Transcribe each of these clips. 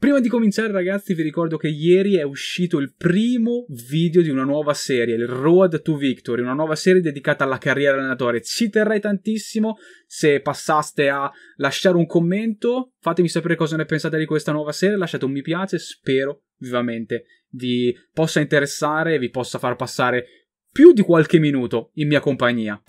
Prima di cominciare ragazzi vi ricordo che ieri è uscito il primo video di una nuova serie, il Road to Victory, una nuova serie dedicata alla carriera allenatore. Ci terrei tantissimo se passaste a lasciare un commento, fatemi sapere cosa ne pensate di questa nuova serie, lasciate un mi piace, spero vivamente vi possa interessare e vi possa far passare più di qualche minuto in mia compagnia.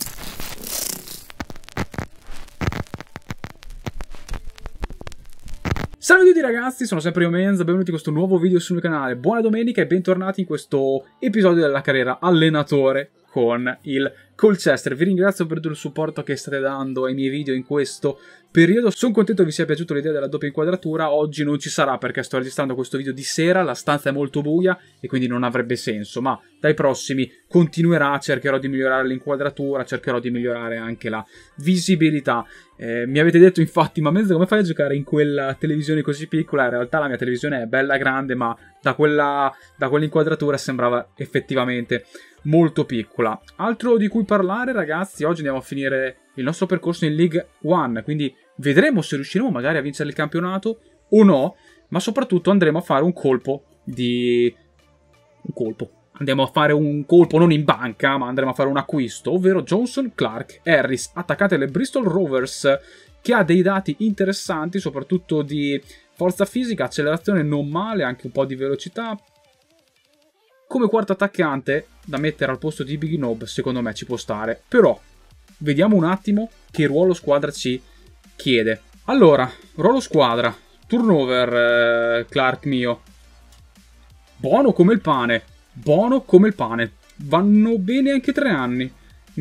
Salve a tutti ragazzi, sono sempre io Menz, benvenuti in questo nuovo video sul mio canale. Buona domenica e bentornati in questo episodio della carriera allenatore con il Colchester, vi ringrazio per tutto il supporto che state dando ai miei video in questo periodo. Sono contento vi sia piaciuta l'idea della doppia inquadratura. Oggi non ci sarà perché sto registrando questo video di sera, la stanza è molto buia e quindi non avrebbe senso. Ma dai prossimi continuerà, cercherò di migliorare l'inquadratura, cercherò di migliorare anche la visibilità. Eh, mi avete detto infatti, ma mezzo come fai a giocare in quella televisione così piccola? In realtà la mia televisione è bella grande, ma da, quella, da quell'inquadratura sembrava effettivamente molto piccola. Altro di cui parlare, ragazzi, oggi andiamo a finire il nostro percorso in League One, quindi vedremo se riusciremo magari a vincere il campionato o no, ma soprattutto andremo a fare un colpo di... un colpo. Andiamo a fare un colpo non in banca, ma andremo a fare un acquisto, ovvero Johnson Clark Harris, attaccante del Bristol Rovers, che ha dei dati interessanti, soprattutto di forza fisica, accelerazione non male, anche un po' di velocità, come quarto attaccante da mettere al posto di Big Nob, secondo me ci può stare. Però vediamo un attimo che ruolo squadra ci chiede. Allora, ruolo squadra, turnover eh, Clark mio. Buono come il pane, buono come il pane. Vanno bene anche tre anni.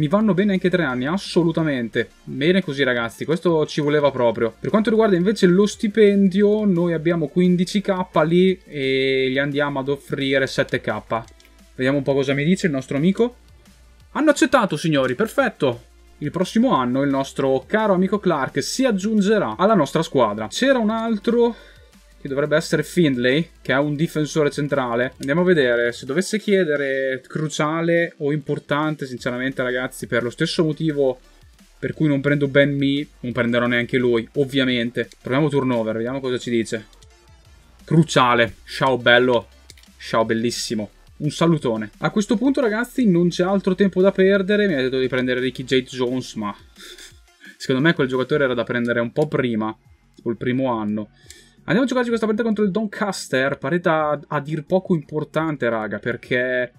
Mi vanno bene anche tre anni, assolutamente. Bene così ragazzi, questo ci voleva proprio. Per quanto riguarda invece lo stipendio, noi abbiamo 15k lì e gli andiamo ad offrire 7k. Vediamo un po' cosa mi dice il nostro amico. Hanno accettato signori, perfetto. Il prossimo anno il nostro caro amico Clark si aggiungerà alla nostra squadra. C'era un altro che dovrebbe essere Findlay, che è un difensore centrale. Andiamo a vedere, se dovesse chiedere cruciale o importante, sinceramente ragazzi, per lo stesso motivo per cui non prendo Ben Mi, non prenderò neanche lui, ovviamente. Proviamo turnover, vediamo cosa ci dice. Cruciale, ciao bello, ciao bellissimo. Un salutone. A questo punto ragazzi non c'è altro tempo da perdere, mi ha detto di prendere Ricky Jade Jones, ma... Secondo me quel giocatore era da prendere un po' prima, tipo il primo anno. Andiamo a giocare questa partita contro il Doncaster, partita a, dir poco importante, raga, perché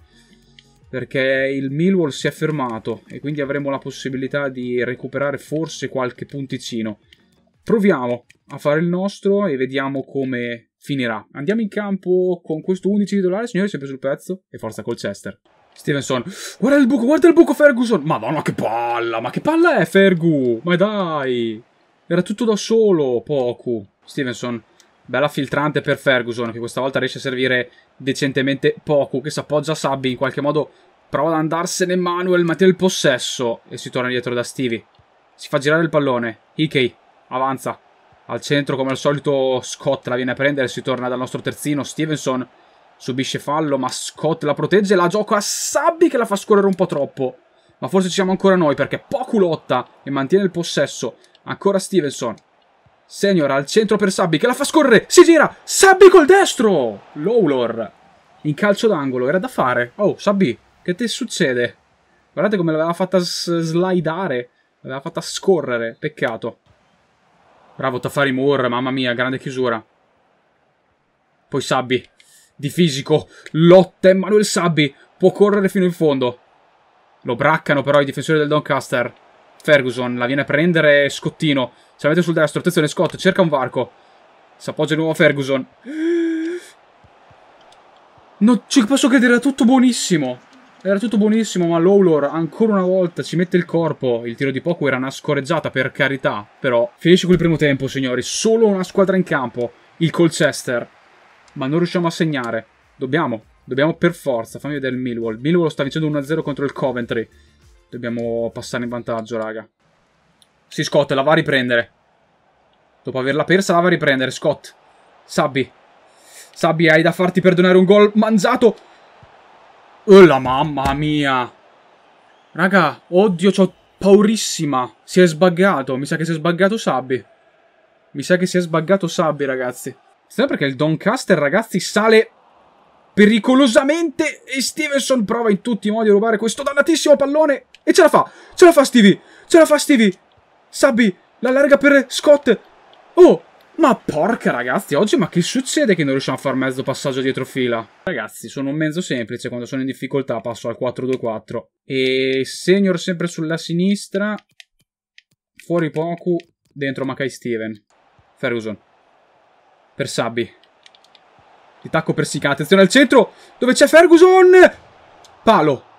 perché il Millwall si è fermato e quindi avremo la possibilità di recuperare forse qualche punticino. Proviamo a fare il nostro e vediamo come finirà. Andiamo in campo con questo 11 titolare, signori, sempre sul pezzo e forza Colchester. Stevenson, guarda il buco, guarda il buco Ferguson! Madonna che palla, ma che palla è Fergu? Ma dai! Era tutto da solo, poco. Stevenson, Bella filtrante per Ferguson, che questa volta riesce a servire decentemente poco, che si appoggia a Sabbi, in qualche modo prova ad andarsene Manuel, ma il possesso e si torna dietro da Stevie. Si fa girare il pallone, Ikei avanza, al centro come al solito Scott la viene a prendere, si torna dal nostro terzino, Stevenson subisce fallo, ma Scott la protegge, la gioca a Sabbi che la fa scorrere un po' troppo. Ma forse ci siamo ancora noi perché poco lotta e mantiene il possesso. Ancora Stevenson, Senior al centro per Sabbi che la fa scorrere, si gira, Sabbi col destro! Lowlor, in calcio d'angolo, era da fare. Oh, Sabbi, che te succede? Guardate come l'aveva fatta slidare, l'aveva fatta scorrere, peccato. Bravo Tafari Moore, mamma mia, grande chiusura. Poi Sabbi, di fisico, lotta Emanuel Sabbi, può correre fino in fondo. Lo braccano però i difensori del Doncaster. Ferguson la viene a prendere Scottino. Ce l'avete sul destro, attenzione Scott, cerca un varco. Si appoggia di nuovo Ferguson. Non ci posso credere, era tutto buonissimo. Era tutto buonissimo, ma Lowlor ancora una volta ci mette il corpo. Il tiro di poco era una scoreggiata, per carità. Però finisce quel primo tempo, signori. Solo una squadra in campo, il Colchester. Ma non riusciamo a segnare. Dobbiamo, dobbiamo per forza. Fammi vedere il Millwall. Millwall sta vincendo 1-0 contro il Coventry. Dobbiamo passare in vantaggio, raga. Sì, Scott, la va a riprendere. Dopo averla persa, la va a riprendere, Scott. Sabbi. Sabbi, hai da farti perdonare un gol mangiato. Oh, la mamma mia. Raga, oddio, c'ho paurissima. Si è sbaggato. Mi sa che si è sbaggato Sabbi. Mi sa che si è sbaggato Sabbi, ragazzi. Stiamo perché il Doncaster, ragazzi, sale pericolosamente e Stevenson prova in tutti i modi a rubare questo dannatissimo pallone e ce la fa, ce la fa Stevie, ce la fa Stevie Sabbi, la larga per Scott. Oh, ma porca ragazzi, oggi ma che succede che non riusciamo a far mezzo passaggio dietro fila? Ragazzi, sono un mezzo semplice, quando sono in difficoltà passo al 4-2-4. E senior sempre sulla sinistra, fuori Poku, dentro Makai Steven. Ferguson. Per Sabbi. Di tacco per Sika, attenzione al centro, dove c'è Ferguson! Palo.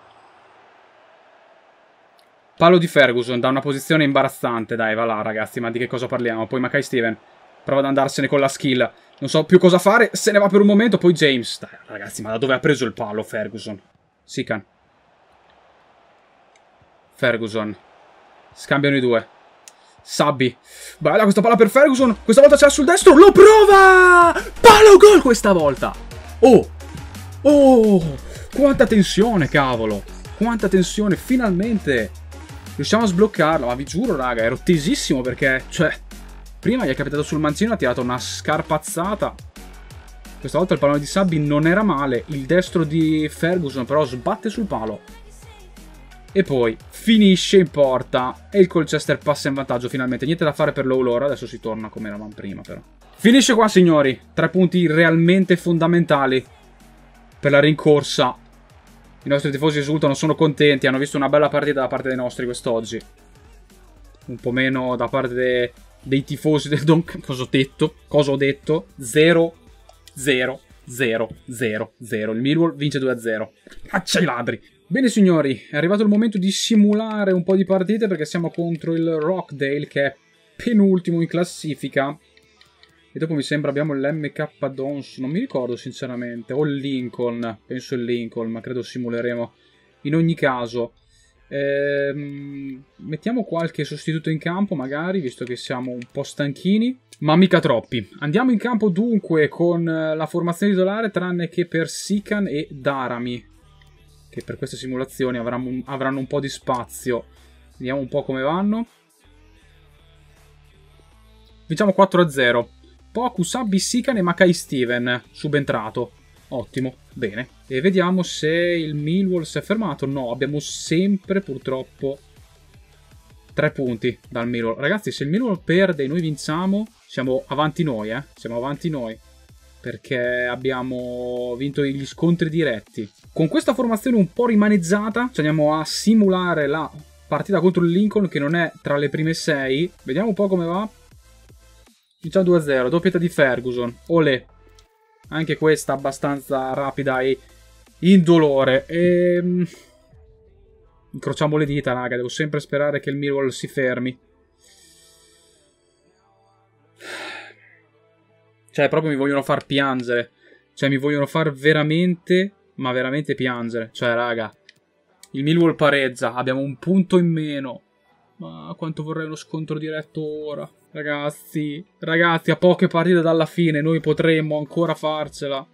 Palo di Ferguson da una posizione imbarazzante. Dai, va là, ragazzi, ma di che cosa parliamo? Poi Mackay Steven prova ad andarsene con la skill. Non so più cosa fare, se ne va per un momento, poi James. Dai, ragazzi, ma da dove ha preso il palo Ferguson? Sican. Ferguson. Scambiano i due. Sabbi. Bella questa palla per Ferguson. Questa volta c'è sul destro. Lo prova! Palo gol questa volta. Oh! Oh! Quanta tensione, cavolo! Quanta tensione, finalmente! Riusciamo a sbloccarlo, ma vi giuro raga, ero tesissimo perché, cioè, prima gli è capitato sul mancino, ha tirato una scarpazzata. Questa volta il pallone di Sabbi non era male, il destro di Ferguson però sbatte sul palo. E poi finisce in porta e il Colchester passa in vantaggio finalmente. Niente da fare per l'Olora, adesso si torna come eravamo prima però. Finisce qua signori, tre punti realmente fondamentali per la rincorsa i nostri tifosi esultano, sono contenti, hanno visto una bella partita da parte dei nostri quest'oggi. Un po' meno da parte de dei tifosi del Donk. Cosa ho detto? Cosa ho detto? 0 0 0 0 0. Il Millwall vince 2-0. Caccia i ladri. Bene signori, è arrivato il momento di simulare un po' di partite perché siamo contro il Rockdale che è penultimo in classifica e dopo mi sembra abbiamo l'MK Dons, non mi ricordo sinceramente, o il Lincoln, penso il Lincoln, ma credo simuleremo. In ogni caso, ehm, mettiamo qualche sostituto in campo magari, visto che siamo un po' stanchini, ma mica troppi. Andiamo in campo dunque con eh, la formazione titolare, tranne che per Sikan e Darami, che per queste simulazioni avranno, avranno un po' di spazio. Vediamo un po' come vanno. Diciamo 4 a 0. Pokusa, Bissican e Makai Steven, subentrato. Ottimo, bene. E vediamo se il Millwall si è fermato. No, abbiamo sempre purtroppo tre punti dal Millwall. Ragazzi, se il Millwall perde e noi vinciamo, siamo avanti noi, eh. Siamo avanti noi. Perché abbiamo vinto gli scontri diretti. Con questa formazione un po' rimaneggiata, ci andiamo a simulare la partita contro il Lincoln, che non è tra le prime sei. Vediamo un po' come va. Già 2-0, doppietta di Ferguson. Olè. Anche questa abbastanza rapida e indolore. E... Ehm, incrociamo le dita, raga. Devo sempre sperare che il Millwall si fermi. Cioè, proprio mi vogliono far piangere. Cioè, mi vogliono far veramente, ma veramente piangere. Cioè, raga. Il Millwall pareggia. Abbiamo un punto in meno. Ma quanto vorrei uno scontro diretto ora. Ragazzi, ragazzi, a poche partite dalla fine noi potremmo ancora farcela.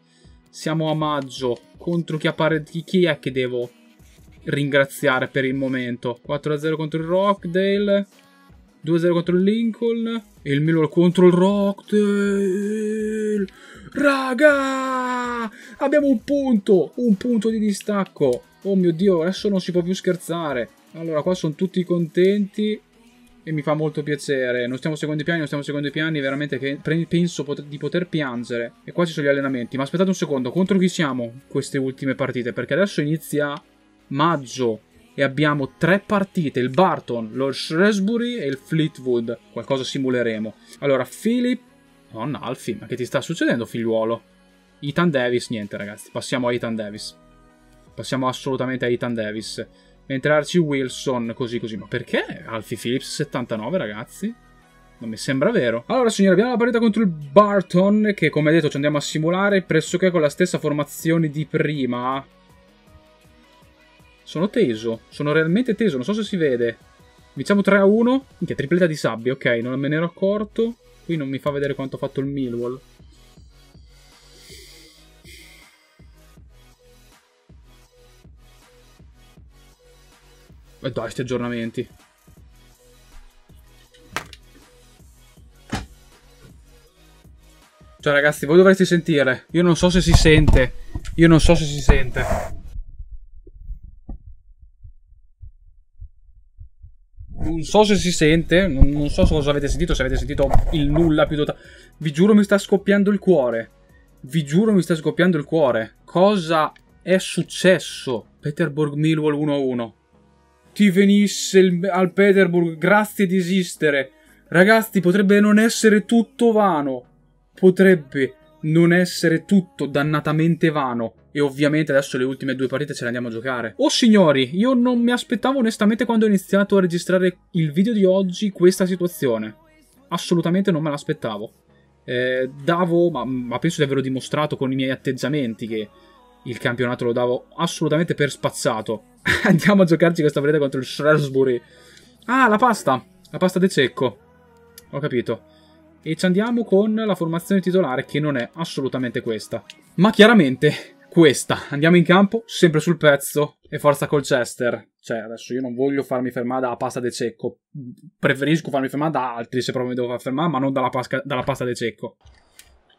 Siamo a maggio. Contro chi, appare... chi è che devo ringraziare per il momento? 4-0 contro il Rockdale. 2-0 contro il Lincoln. E il Milo contro il Rockdale. Raga! Abbiamo un punto. Un punto di distacco. Oh mio Dio, adesso non si può più scherzare. Allora, qua sono tutti contenti e mi fa molto piacere. Non stiamo seguendo i piani, non stiamo seguendo i piani, veramente che penso pot- di poter piangere. E qua ci sono gli allenamenti. Ma aspettate un secondo, contro chi siamo queste ultime partite? Perché adesso inizia maggio e abbiamo tre partite, il Barton, lo Shrewsbury e il Fleetwood. Qualcosa simuleremo. Allora, Philip... Non Alfie, ma che ti sta succedendo, figliuolo? Ethan Davis, niente ragazzi, passiamo a Ethan Davis. Passiamo assolutamente a Ethan Davis mentre Archie Wilson così così. Ma perché Alfie Phillips 79 ragazzi? Non mi sembra vero. Allora, signori, abbiamo la partita contro il Barton, che come detto ci andiamo a simulare pressoché con la stessa formazione di prima. Sono teso, sono realmente teso, non so se si vede. Vinciamo 3 a 1. Minchia, tripletta di sabbia, ok, non me ne ero accorto. Qui non mi fa vedere quanto ha fatto il Millwall. E dai, sti aggiornamenti. Cioè, ragazzi, voi dovreste sentire. Io non so se si sente. Io non so se si sente. Non so se si sente. Non, so se cosa avete sentito. Se avete sentito il nulla più totale. Vi giuro, mi sta scoppiando il cuore. Vi giuro, mi sta scoppiando il cuore. Cosa è successo? Peterborg Millwall 1-1 ti venisse il, al Peterburg, grazie di esistere. Ragazzi, potrebbe non essere tutto vano. Potrebbe non essere tutto dannatamente vano. E ovviamente adesso le ultime due partite ce le andiamo a giocare. Oh signori, io non mi aspettavo onestamente quando ho iniziato a registrare il video di oggi questa situazione. Assolutamente non me l'aspettavo. Eh, davo, ma, ma penso di averlo dimostrato con i miei atteggiamenti, che il campionato lo davo assolutamente per spazzato. Andiamo a giocarci questa partita contro il Shrewsbury. Ah, la pasta! La pasta De Cecco. Ho capito. E ci andiamo con la formazione titolare, che non è assolutamente questa. Ma chiaramente questa. Andiamo in campo, sempre sul pezzo, e forza Colchester. Cioè, adesso io non voglio farmi fermare dalla pasta De Cecco. Preferisco farmi fermare da altri, se proprio mi devo far fermare, ma non dalla, pasca, dalla pasta De Cecco.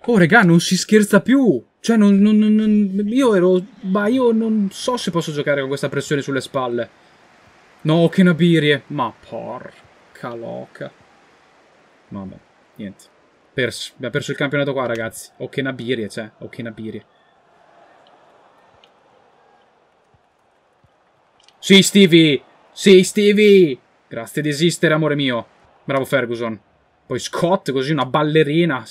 Oh, regà, non si scherza più! Cioè, non, non, non, Io ero... Ma io non so se posso giocare con questa pressione sulle spalle. No, che nabirie! Ma porca loca. Vabbè, niente. Perso. Abbiamo perso il campionato qua, ragazzi. O oh, che nabirie, cioè. O oh, che nabirie. Sì, Stevie! Sì, Stevie! Grazie di esistere, amore mio. Bravo, Ferguson. Poi Scott, così, una ballerina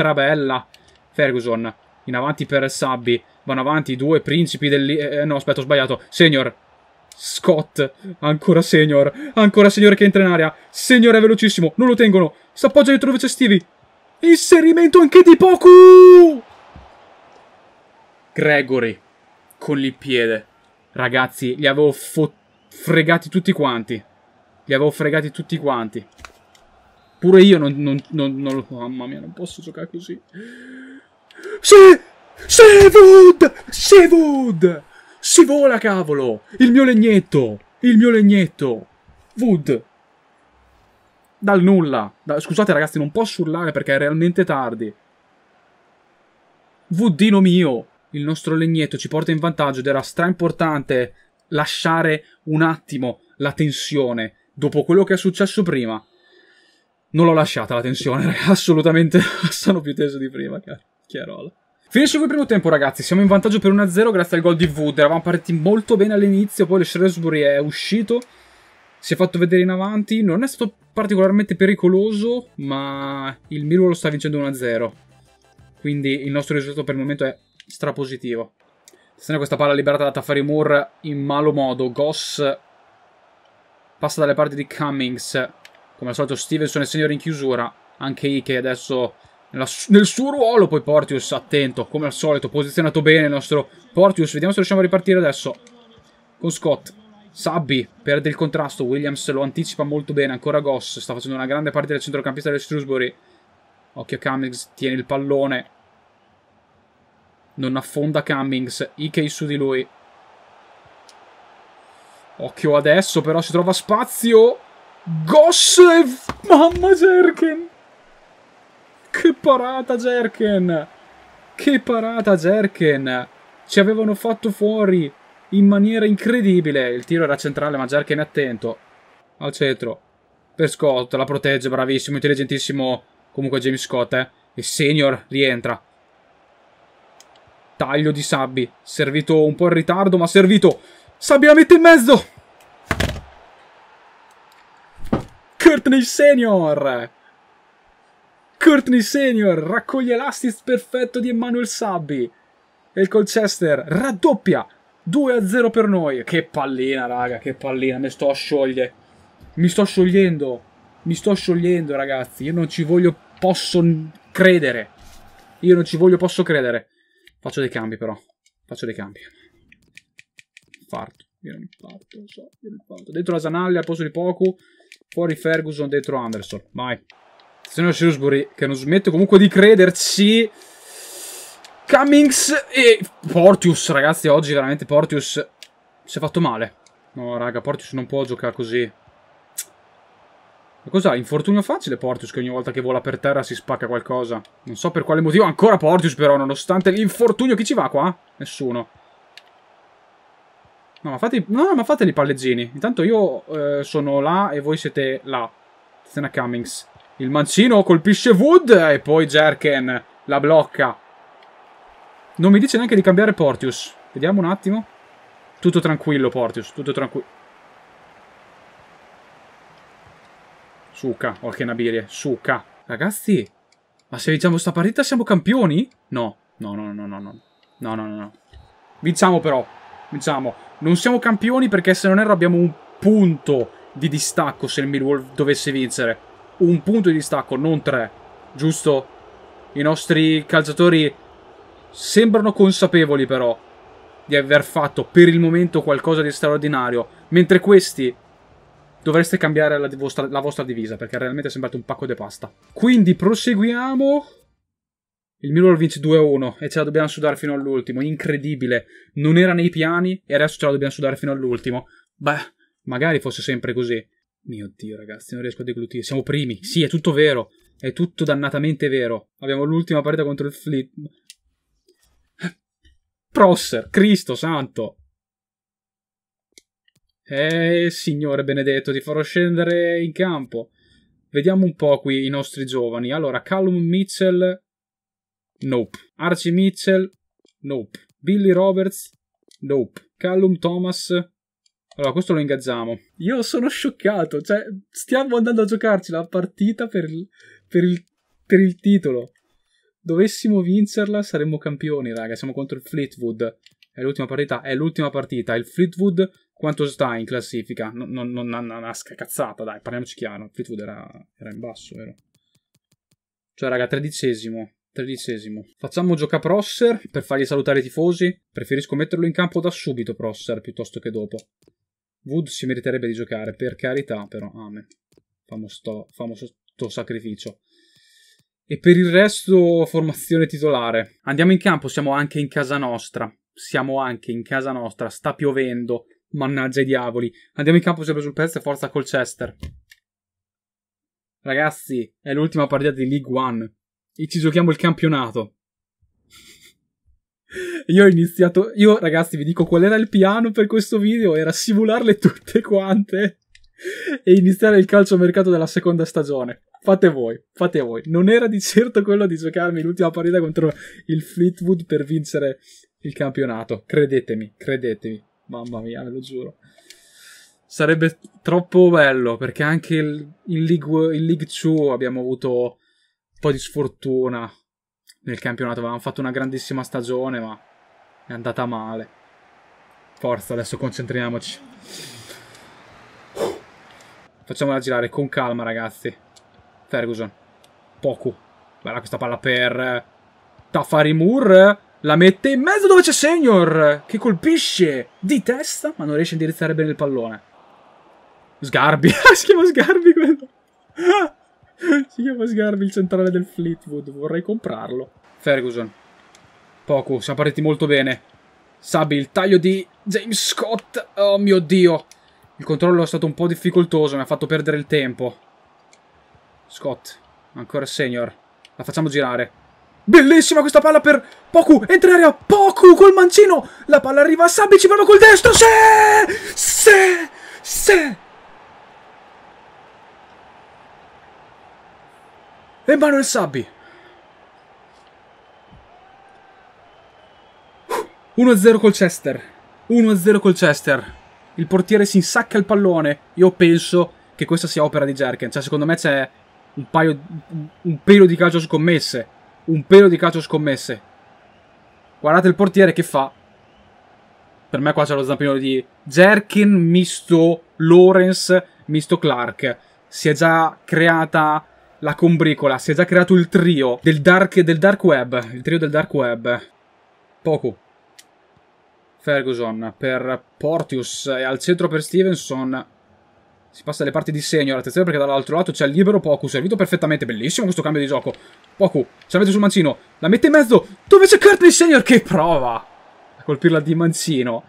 strabella. Ferguson, in avanti per Sabbi. Vanno avanti i due principi del... Eh, no, aspetta, ho sbagliato. Senior. Scott. Ancora Senior. Ancora Senior che entra in aria. Senior è velocissimo. Non lo tengono. S'appoggia dietro i Stevie. Inserimento anche di Poku! Gregory. Con il piede. Ragazzi, li avevo fregati tutti quanti. Li avevo fregati tutti quanti. Pure io non, non, non, non lo... Mamma mia, non posso giocare così. Sì! Sevud! Sevud! Si vola, cavolo! Il mio legnetto! Il mio legnetto! Wood! Dal nulla! Da... Scusate ragazzi, non posso urlare perché è realmente tardi. Woodino mio! Il nostro legnetto ci porta in vantaggio ed era stra importante lasciare un attimo la tensione dopo quello che è successo prima non l'ho lasciata la tensione, assolutamente sono più teso di prima, chiarola. Finisce il primo tempo ragazzi, siamo in vantaggio per 1-0 grazie al gol di Wood, eravamo partiti molto bene all'inizio, poi lo Shrewsbury è uscito, si è fatto vedere in avanti, non è stato particolarmente pericoloso, ma il Miro lo sta vincendo 1-0, quindi il nostro risultato per il momento è strapositivo. Testando questa palla liberata da Tafari Moore in malo modo, Goss passa dalle parti di Cummings, come al solito Stevenson è signore in chiusura. Anche Ike adesso nel suo ruolo. Poi Portius, attento, come al solito, posizionato bene il nostro Portius. Vediamo se riusciamo a ripartire adesso. Con Scott. Sabbi perde il contrasto, Williams lo anticipa molto bene, ancora Goss, sta facendo una grande partita del centrocampista del Shrewsbury. Occhio a Cummings, tiene il pallone. Non affonda Cummings, Ike su di lui. Occhio adesso, però si trova spazio. Goss e... Mamma Jerken! Che parata Jerken! Che parata Jerken! Ci avevano fatto fuori in maniera incredibile. Il tiro era centrale ma Jerken è attento. Al centro. Per Scott, la protegge, bravissimo, intelligentissimo. Comunque James Scott, eh. E senior rientra. Taglio di Sabbi. Servito un po' in ritardo ma servito. Sabbi la mette in mezzo! Courtney Senior! Courtney Senior raccoglie l'assist perfetto di Emmanuel Sabbi. E il Colchester raddoppia 2-0 per noi. Che pallina, raga, che pallina. Mi sto a sciogliere. Mi sto sciogliendo. Mi sto sciogliendo, ragazzi. Io non ci voglio, posso credere. Io non ci voglio, posso credere. Faccio dei cambi, però. Faccio dei cambi. Farto. Viene il farto, so. Viene il farto. Dentro la Zanalli al posto di Poku. Fuori Ferguson, dentro Anderson. Vai. Attenzione a Shrewsbury, che non smette comunque di crederci. Cummings e Portius, ragazzi, oggi veramente Portius si è fatto male. No, raga, Portius non può giocare così. Ma cos'ha? Infortunio facile Portius che ogni volta che vola per terra si spacca qualcosa. Non so per quale motivo, ancora Portius però, nonostante l'infortunio. Chi ci va qua? Nessuno. No, ma fate, no, ma fate i palleggini. Intanto io eh, sono là e voi siete là. Attenzione Cummings. Il mancino colpisce Wood e poi Jerken la blocca. Non mi dice neanche di cambiare Portius. Vediamo un attimo. Tutto tranquillo Portius, tutto tranquillo. Suca, ok Nabirie, suca. Ragazzi, ma se vinciamo sta partita siamo campioni? No, no, no, no, no, no, no, no, no. Vinciamo però diciamo, non siamo campioni perché se non erro abbiamo un punto di distacco se il Millwall dovesse vincere. Un punto di distacco, non tre, giusto? I nostri calciatori sembrano consapevoli però di aver fatto per il momento qualcosa di straordinario, mentre questi dovreste cambiare la vostra, la vostra divisa perché realmente sembrate un pacco di pasta. Quindi proseguiamo il Mirror vince 2-1 e ce la dobbiamo sudare fino all'ultimo. Incredibile. Non era nei piani e adesso ce la dobbiamo sudare fino all'ultimo. Beh, magari fosse sempre così. Mio Dio, ragazzi, non riesco a deglutire. Siamo primi. Sì, è tutto vero. È tutto dannatamente vero. Abbiamo l'ultima partita contro il Flip. Prosser, Cristo santo. Eh, signore benedetto, ti farò scendere in campo. Vediamo un po' qui i nostri giovani. Allora, Callum Mitchell Nope. Archie Mitchell? Nope. Billy Roberts? Nope. Callum Thomas? Allora, questo lo ingaggiamo. Io sono scioccato, cioè, stiamo andando a giocarci la partita per il, per il, per il titolo. Dovessimo vincerla, saremmo campioni, raga. Siamo contro il Fleetwood. È l'ultima partita, è l'ultima partita. Il Fleetwood quanto sta in classifica? Non, non, non, non una cazzata, dai, parliamoci chiaro. Il Fleetwood era, era in basso, vero? Cioè, raga, tredicesimo. Tredicesimo. Facciamo giocare Prosser per fargli salutare i tifosi? Preferisco metterlo in campo da subito Prosser piuttosto che dopo. Wood si meriterebbe di giocare, per carità però, amen. Famo sto, famo sacrificio. E per il resto formazione titolare. Andiamo in campo, siamo anche in casa nostra. Siamo anche in casa nostra, sta piovendo. Mannaggia i diavoli. Andiamo in campo sempre sul pezzo e forza Colchester. Ragazzi, è l'ultima partita di League One e ci giochiamo il campionato. Io ho iniziato. Io, ragazzi, vi dico qual era il piano per questo video: era simularle tutte quante e iniziare il calcio mercato della seconda stagione. Fate voi, fate voi. Non era di certo quello di giocarmi l'ultima partita contro il Fleetwood per vincere il campionato. Credetemi, credetemi. Mamma mia, ve lo giuro. Sarebbe troppo bello perché anche il, in, League, in League 2 abbiamo avuto po' di sfortuna nel campionato. Avevamo fatto una grandissima stagione, ma è andata male. Forza, adesso concentriamoci. Facciamola girare con calma, ragazzi. Ferguson. Poco. Bella questa palla per Tafari Moore. La mette in mezzo dove c'è Senior. Che colpisce di testa, ma non riesce a indirizzare bene il pallone. Sgarbi. si chiama Sgarbi quello si chiama Sgarbi il centrale del Fleetwood, vorrei comprarlo. Ferguson. Poco, siamo partiti molto bene. Sabi, il taglio di James Scott. Oh mio Dio. Il controllo è stato un po' difficoltoso, mi ha fatto perdere il tempo. Scott, ancora senior. La facciamo girare. Bellissima questa palla per Poku. Entra in area. Poku col mancino. La palla arriva a Sabi, ci vanno col destro. Se! Se! Se! mano il Sabbi. 1-0 col Chester 1-0 col Chester Il portiere si insacca il pallone. Io penso che questa sia opera di Jerken. Cioè, secondo me c'è un paio. un pelo di calcio scommesse. Un pelo di calcio scommesse. Guardate il portiere che fa. Per me qua c'è lo zampino di Jerkin misto Lawrence misto Clark. Si è già creata la combricola. Si è già creato il trio del dark, del dark web. Il trio del dark web. Poco. Ferguson per Portius e al centro per Stevenson. Si passa alle parti di segno, attenzione perché dall'altro lato c'è il libero Poku, servito perfettamente, bellissimo questo cambio di gioco. Poku, ce la mette sul mancino, la mette in mezzo, dove c'è Cartley Senior che prova a colpirla di mancino.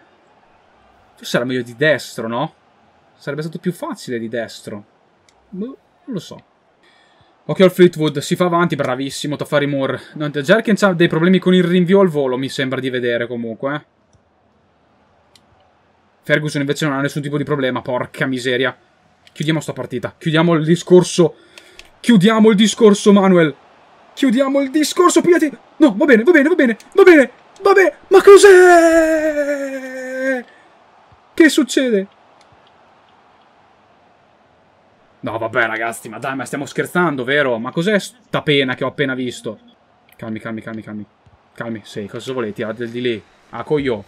Forse era meglio di destro, no? Sarebbe stato più facile di destro. Boh, non lo so. Ok, al Fleetwood si fa avanti, bravissimo, Tafari Moore. No, Jerkins ha dei problemi con il rinvio al volo, mi sembra di vedere comunque. Eh. Ferguson invece non ha nessun tipo di problema, porca miseria. Chiudiamo sta partita, chiudiamo il discorso. Chiudiamo il discorso, Manuel. Chiudiamo il discorso, pigliati... No, va bene, va bene, va bene, va bene, va bene. Ma cos'è? Che succede? No, vabbè, ragazzi, ma dai, ma stiamo scherzando, vero? Ma cos'è sta pena che ho appena visto? Calmi, calmi, calmi, calmi. Calmi, sì, cosa volete? Ha ah, del lì. Ah, coglio.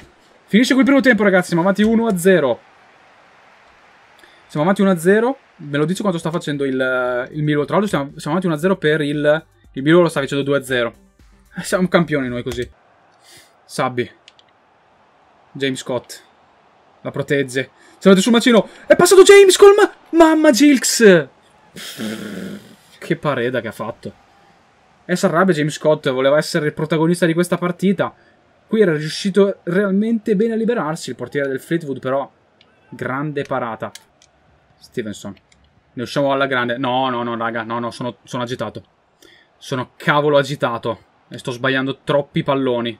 Finisce qui il primo tempo, ragazzi. Siamo avanti 1-0. Siamo avanti 1-0. Me lo dice quanto sta facendo il, il Milo. Tra l'altro siamo, siamo, avanti 1-0 per il... Il Milo lo sta facendo 2-0. Siamo campioni noi così. Sabbi. James Scott. La protegge andati sul macino. È passato James col ma... Mamma Jilks! Che pareda che ha fatto. E si arrabbia James Scott, voleva essere il protagonista di questa partita. Qui era riuscito realmente bene a liberarsi il portiere del Fleetwood, però... Grande parata. Stevenson. Ne usciamo alla grande. No, no, no, raga. No, no, sono, sono agitato. Sono cavolo agitato. E sto sbagliando troppi palloni.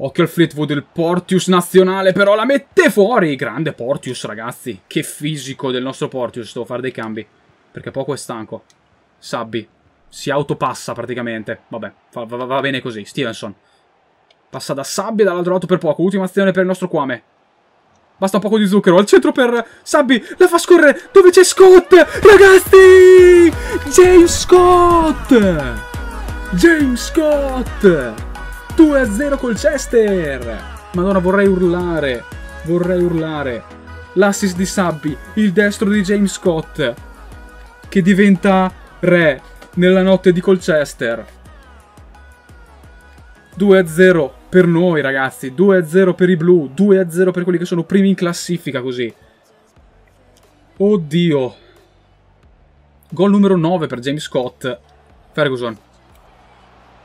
Occhio al Fleetwood, il Portius nazionale però la mette fuori. Grande Portius, ragazzi. Che fisico del nostro Portius. Devo fare dei cambi. Perché poco è stanco. Sabbi. Si autopassa praticamente. Vabbè, va, va, va bene così. Stevenson. Passa da Sabbi dall'altro lato per poco. Ultima azione per il nostro Quame. Basta un poco di zucchero. Al centro per Sabbi. La fa scorrere. Dove c'è Scott? Ragazzi! James Scott! James Scott! 2-0 a Colchester! Madonna, vorrei urlare. Vorrei urlare. L'assist di Sabbi, il destro di James Scott, che diventa re nella notte di Colchester. 2-0 per noi, ragazzi. 2-0 per i blu. 2-0 per quelli che sono primi in classifica, così. Oddio. Gol numero 9 per James Scott. Ferguson.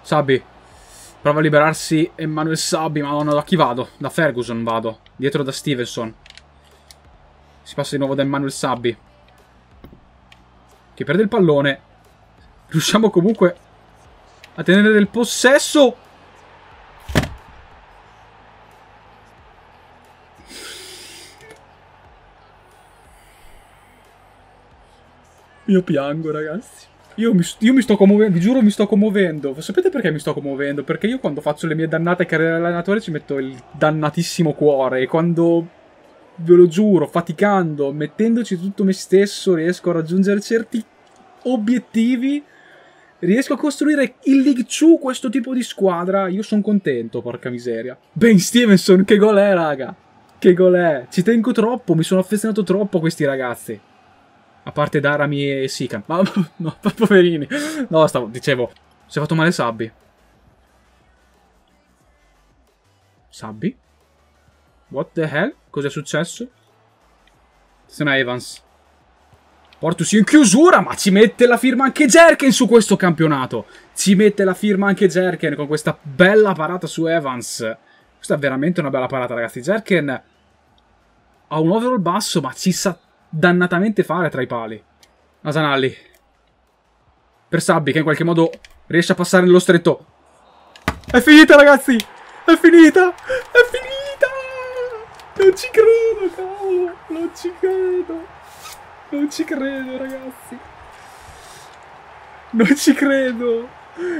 Sabbi, Prova a liberarsi Emmanuel Sabi. Madonna, da chi vado? Da Ferguson vado. Dietro da Stevenson. Si passa di nuovo da Emmanuel Sabi. Che perde il pallone. Riusciamo comunque a tenere del possesso. Io piango, ragazzi. Io mi, io mi, sto commuovendo, vi giuro mi sto commuovendo. Sapete perché mi sto commuovendo? Perché io quando faccio le mie dannate carriere allenatore ci metto il dannatissimo cuore e quando, ve lo giuro, faticando, mettendoci tutto me stesso, riesco a raggiungere certi obiettivi, riesco a costruire il League 2 questo tipo di squadra, io sono contento, porca miseria. Ben Stevenson, che gol è, raga? Che gol è? Ci tengo troppo, mi sono affezionato troppo a questi ragazzi. A parte Darami e Sikan. Ma, no, poverini. No, stavo, dicevo, si è fatto male Sabbi. Sabbi? What the hell? Cos'è successo? Attenzione a Evans. Portus in chiusura, ma ci mette la firma anche Jerken su questo campionato. Ci mette la firma anche Jerken con questa bella parata su Evans. Questa è veramente una bella parata, ragazzi. Jerken ha un overall basso, ma ci sa dannatamente fare tra i pali. Asanalli. Per Sabbi che in qualche modo riesce a passare nello stretto. È finita ragazzi! È finita! È finita! Non ci credo, cavolo! Non ci credo! Non ci credo, ragazzi! Non ci credo!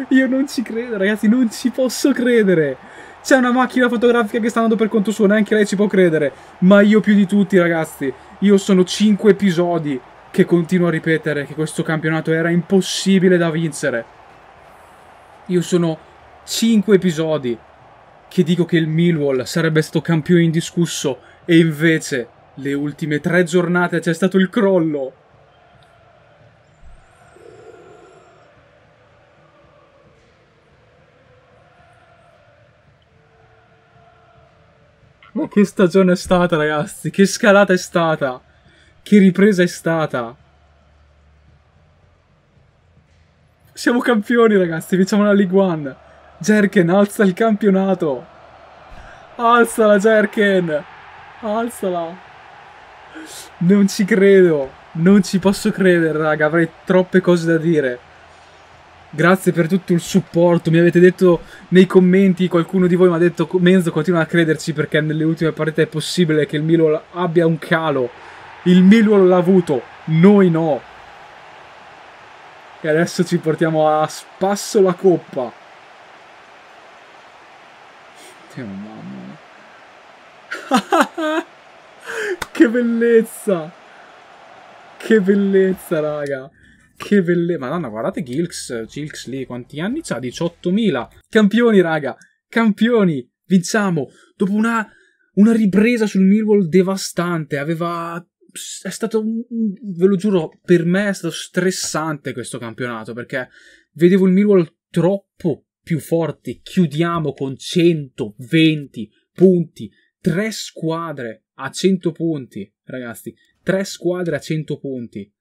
Io non ci credo, ragazzi! Non ci posso credere! C'è una macchina fotografica che sta andando per conto suo, neanche lei ci può credere. Ma io più di tutti, ragazzi. Io sono 5 episodi che continuo a ripetere che questo campionato era impossibile da vincere. Io sono 5 episodi che dico che il Millwall sarebbe stato campione indiscusso e invece le ultime 3 giornate c'è stato il crollo. Ma che stagione è stata, ragazzi? Che scalata è stata? Che ripresa è stata? Siamo campioni, ragazzi. Vinciamo la League One. Jerken alza il campionato. Alzala, Jerken. Alzala. Non ci credo. Non ci posso credere, raga. Avrei troppe cose da dire. Grazie per tutto il supporto, mi avete detto nei commenti, qualcuno di voi mi ha detto Menzo continua a crederci perché nelle ultime partite è possibile che il Milo abbia un calo. Il Milo l'ha avuto, noi no. E adesso ci portiamo a spasso la coppa. Dio mamma. che bellezza! Che bellezza, raga! che belle... Madonna, guardate Gilks, Gilks lì, quanti anni c'ha? 18.000. Campioni, raga. Campioni. Vinciamo. Dopo una, una ripresa sul Millwall devastante. Aveva... È stato, un... ve lo giuro, per me è stato stressante questo campionato perché vedevo il Millwall troppo più forte. Chiudiamo con 120 punti. Tre squadre a 100 punti, ragazzi. Tre squadre a 100 punti.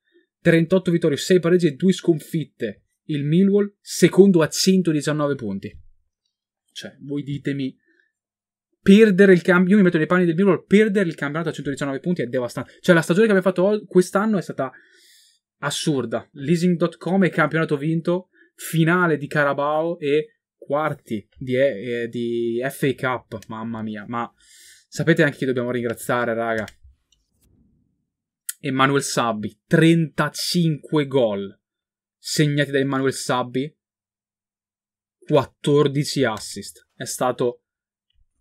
38 vittorie, 6 pareggi e 2 sconfitte. Il Millwall secondo a 119 punti. Cioè, voi ditemi perdere il campionato, io mi metto nei panni del Millwall, perdere il campionato a 119 punti è devastante. Cioè, la stagione che abbiamo fatto quest'anno è stata assurda. Leasing.com è campionato vinto, finale di Carabao e quarti di, eh, di FA Cup. Mamma mia, ma sapete anche chi dobbiamo ringraziare, raga. Emanuel Sabbi, 35 gol segnati da Emanuel Sabbi, 14 assist. È stato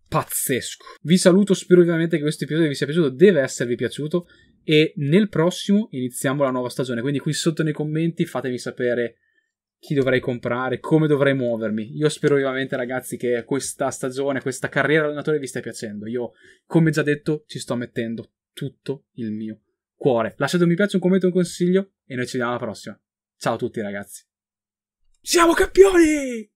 pazzesco. Vi saluto, spero ovviamente che questo episodio vi sia piaciuto, deve esservi piaciuto e nel prossimo iniziamo la nuova stagione, quindi qui sotto nei commenti fatemi sapere chi dovrei comprare, come dovrei muovermi. Io spero vivamente ragazzi che questa stagione, questa carriera allenatore vi stia piacendo. Io, come già detto, ci sto mettendo tutto il mio cuore. Lasciate un mi piace, un commento, un consiglio e noi ci vediamo alla prossima. Ciao a tutti ragazzi. Siamo campioni!